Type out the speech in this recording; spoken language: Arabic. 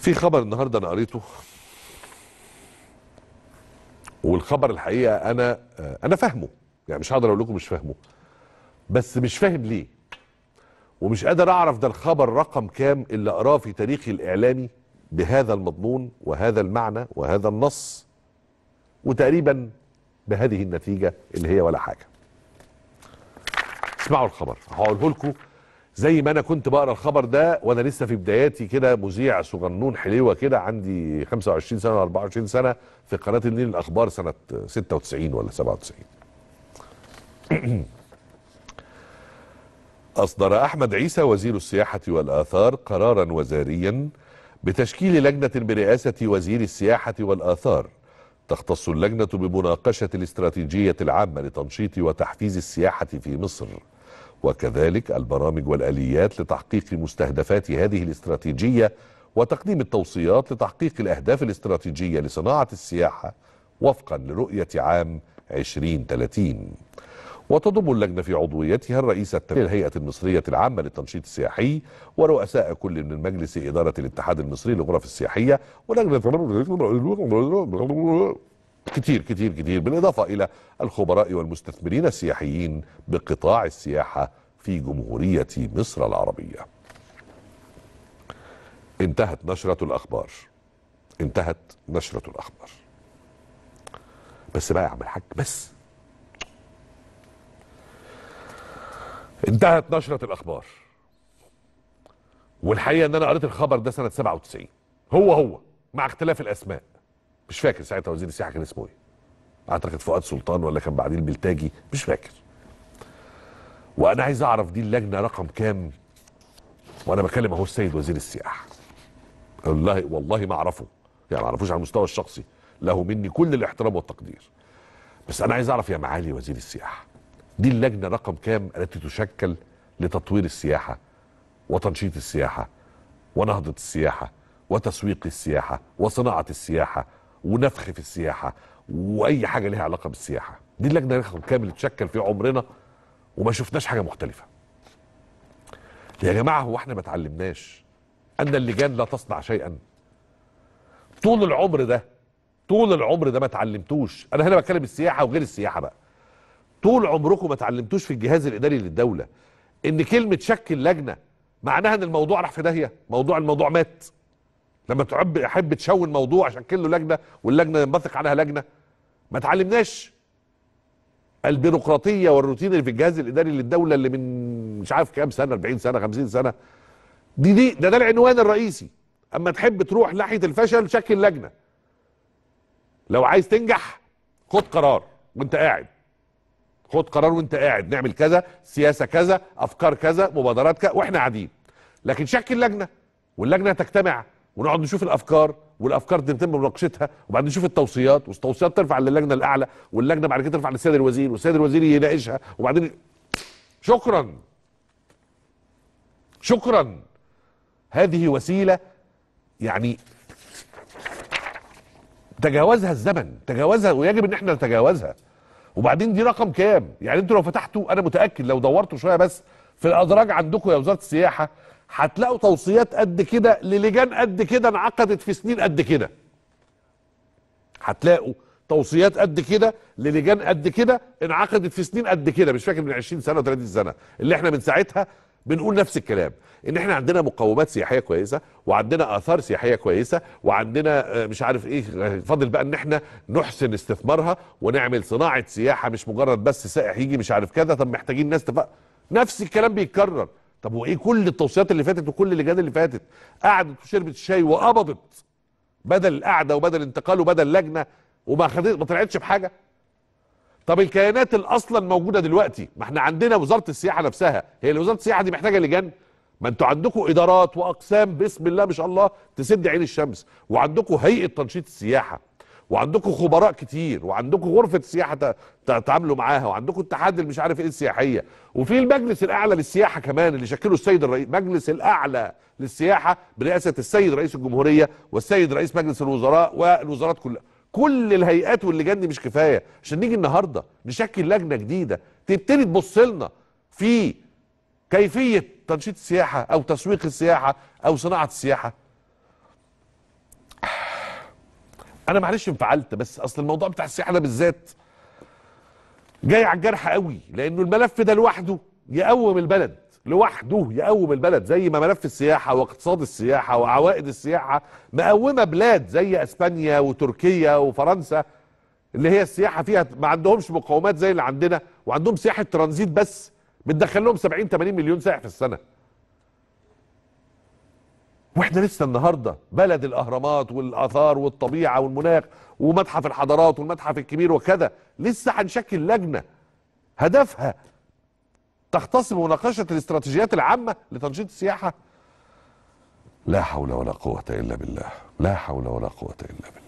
في خبر النهارده انا قريته والخبر الحقيقه انا انا فاهمه يعني مش هقدر اقول لكم مش فاهمه بس مش فاهم ليه ومش قادر اعرف ده الخبر رقم كام اللي اقراه في تاريخي الاعلامي بهذا المضمون وهذا المعنى وهذا النص وتقريبا بهذه النتيجه اللي هي ولا حاجه اسمعوا الخبر هقوله لكم زي ما انا كنت بقرا الخبر ده وانا لسه في بداياتي كده مذيع صغنون حليوه كده عندي 25 سنه ولا 24 سنه في قناه النيل الاخبار سنه 96 ولا 97 أصدر أحمد عيسى وزير السياحة والآثار قرارا وزاريا بتشكيل لجنة برئاسة وزير السياحة والآثار تختص اللجنة بمناقشة الاستراتيجية العامة لتنشيط وتحفيز السياحة في مصر وكذلك البرامج والاليات لتحقيق مستهدفات هذه الاستراتيجيه وتقديم التوصيات لتحقيق الاهداف الاستراتيجيه لصناعه السياحه وفقا لرؤيه عام 2030 وتضم اللجنة في عضويتها الرئيسة الهيئة المصرية العامة للتنشيط السياحي ورؤساء كل من مجلس إدارة الاتحاد المصري للغرف السياحية ولجنة كتير كتير كتير بالإضافة إلى الخبراء والمستثمرين السياحيين بقطاع السياحة في جمهورية مصر العربية انتهت نشرة الأخبار انتهت نشرة الأخبار بس بقى يا عم الحاج بس انتهت نشرة الأخبار والحقيقة ان انا قريت الخبر ده سنة 97 هو هو مع اختلاف الاسماء مش فاكر ساعتها وزير السياحه كان اسمه ايه اعتقد فؤاد سلطان ولا كان بعدين بلتاجي مش فاكر وانا عايز اعرف دي اللجنه رقم كام وانا بكلم اهو السيد وزير السياحه والله والله ما اعرفه يعني ما اعرفوش على المستوى الشخصي له مني كل الاحترام والتقدير بس انا عايز اعرف يا معالي وزير السياحه دي اللجنه رقم كام التي تشكل لتطوير السياحه وتنشيط السياحه ونهضه السياحه وتسويق السياحه وصناعه السياحه ونفخ في السياحه واي حاجه ليها علاقه بالسياحه دي اللجنه كامل اتشكل في عمرنا وما شفناش حاجه مختلفه يا جماعه هو احنا ما اتعلمناش ان اللجان لا تصنع شيئا طول العمر ده طول العمر ده ما اتعلمتوش انا هنا بتكلم السياحه وغير السياحه بقى طول عمركم ما اتعلمتوش في الجهاز الاداري للدوله ان كلمه شكل لجنه معناها ان الموضوع راح في داهيه موضوع الموضوع مات لما تحب احب تشون موضوع عشان كله لجنه واللجنه ينبثق عليها لجنه ما تعلمناش البيروقراطيه والروتين اللي في الجهاز الاداري للدوله اللي من مش عارف كام سنه 40 سنه 50 سنه دي دي ده ده العنوان الرئيسي اما تحب تروح ناحيه الفشل شكل لجنه لو عايز تنجح خد قرار وانت قاعد خد قرار وانت قاعد نعمل كذا سياسه كذا افكار كذا مبادرات كذا واحنا قاعدين لكن شكل لجنه واللجنه تجتمع ونقعد نشوف الافكار والافكار دي مناقشتها وبعدين نشوف التوصيات والتوصيات ترفع للجنه الاعلى واللجنه بعد كده ترفع للسيد الوزير والسيد الوزير يناقشها وبعدين شكرا شكرا هذه وسيله يعني تجاوزها الزمن تجاوزها ويجب ان احنا نتجاوزها وبعدين دي رقم كام يعني انتوا لو فتحتوا انا متاكد لو دورتوا شويه بس في الادراج عندكم يا وزاره السياحه هتلاقوا توصيات قد كده للجان قد كده انعقدت في سنين قد كده هتلاقوا توصيات قد كده للجان قد كده انعقدت في سنين قد كده مش فاكر من 20 سنه 30 سنه اللي احنا من ساعتها بنقول نفس الكلام ان احنا عندنا مقومات سياحيه كويسه وعندنا اثار سياحيه كويسه وعندنا آه، مش عارف ايه فاضل بقى ان احنا نحسن استثمارها ونعمل صناعه سياحه مش مجرد بس سائح يجي مش عارف كذا طب محتاجين ناس تفق نفس الكلام بيتكرر طب وايه كل التوصيات اللي فاتت وكل اللجان اللي فاتت قعدت وشربت الشاي وقبضت بدل القعده وبدل انتقال وبدل لجنه وما خدت ما طلعتش بحاجه طب الكيانات اللي اصلا موجوده دلوقتي ما احنا عندنا وزاره السياحه نفسها هي وزاره السياحه دي محتاجه لجان ما انتوا عندكم ادارات واقسام بسم الله ما شاء الله تسد عين الشمس وعندكم هيئه تنشيط السياحه وعندكم خبراء كتير وعندكم غرفه سياحه تتعاملوا معاها وعندكم اتحاد اللي مش عارف ايه السياحيه وفي المجلس الاعلى للسياحه كمان اللي شكله السيد الرئيس مجلس الاعلى للسياحه برئاسه السيد رئيس الجمهوريه والسيد رئيس مجلس الوزراء والوزارات كلها كل الهيئات واللجان دي مش كفايه عشان نيجي النهارده نشكل لجنه جديده تبتدي تبص لنا في كيفيه تنشيط السياحه او تسويق السياحه او صناعه السياحه انا معلش انفعلت بس اصل الموضوع بتاع السياحه ده بالذات جاي على الجرح قوي لانه الملف ده لوحده يقوم البلد لوحده يقوم البلد زي ما ملف السياحه واقتصاد السياحه وعوائد السياحه مقومه بلاد زي اسبانيا وتركيا وفرنسا اللي هي السياحه فيها ما عندهمش مقومات زي اللي عندنا وعندهم سياحه ترانزيت بس بتدخل لهم 70 80 مليون سائح في السنه واحنا لسه النهارده بلد الاهرامات والاثار والطبيعه والمناخ ومتحف الحضارات والمتحف الكبير وكذا لسه هنشكل لجنه هدفها تختص بمناقشه الاستراتيجيات العامه لتنشيط السياحه لا حول ولا قوه الا بالله لا حول ولا قوه الا بالله